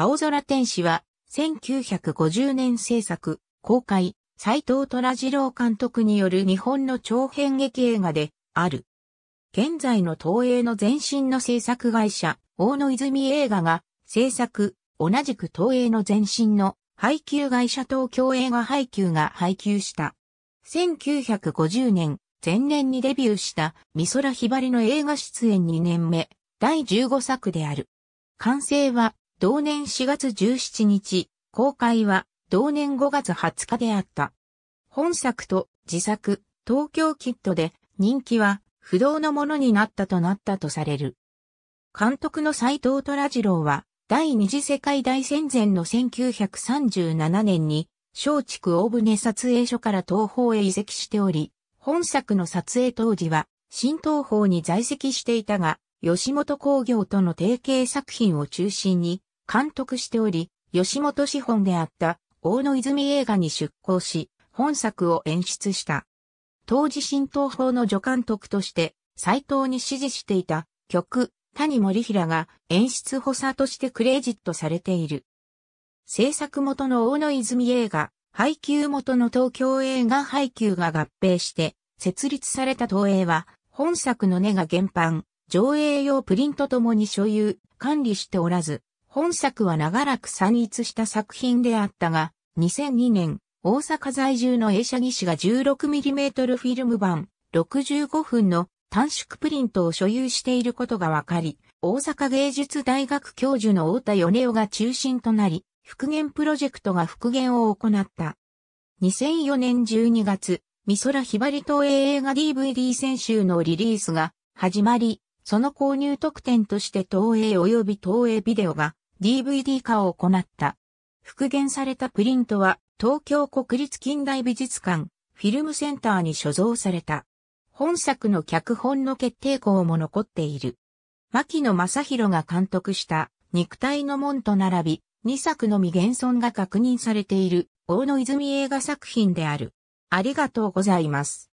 青空天使は、1950年制作、公開、斎藤虎次郎監督による日本の長編劇映画で、ある。現在の東映の前身の制作会社、大野泉映画が、制作、同じく東映の前身の、配給会社東京映画配給が配給した。1950年、前年にデビューした、美空ひばりの映画出演2年目、第15作である。完成は、同年4月17日、公開は同年5月20日であった。本作と自作、東京キットで人気は不動のものになったとなったとされる。監督の斎藤虎次郎は、第二次世界大戦前の1937年に、松竹大船撮影所から東方へ移籍しており、本作の撮影当時は、新東方に在籍していたが、吉本工業との提携作品を中心に、監督しており、吉本資本であった大野泉映画に出向し、本作を演出した。当時新東方の助監督として、斎藤に指示していた曲、谷森平が演出補佐としてクレジットされている。制作元の大野泉映画、配給元の東京映画配給が合併して、設立された東映は、本作の根が原版、上映用プリントともに所有、管理しておらず、本作は長らく散逸した作品であったが、2002年、大阪在住の映写技師が 16mm フィルム版65分の短縮プリントを所有していることが分かり、大阪芸術大学教授の太田米夫が中心となり、復元プロジェクトが復元を行った。2004年12月、美空ひばり東映映画 DVD 選手のリリースが始まり、その購入特典として東映及び東映ビデオが DVD 化を行った。復元されたプリントは東京国立近代美術館フィルムセンターに所蔵された。本作の脚本の決定校も残っている。牧野正宏が監督した肉体の門と並び、2作のみ現存が確認されている大野泉映画作品である。ありがとうございます。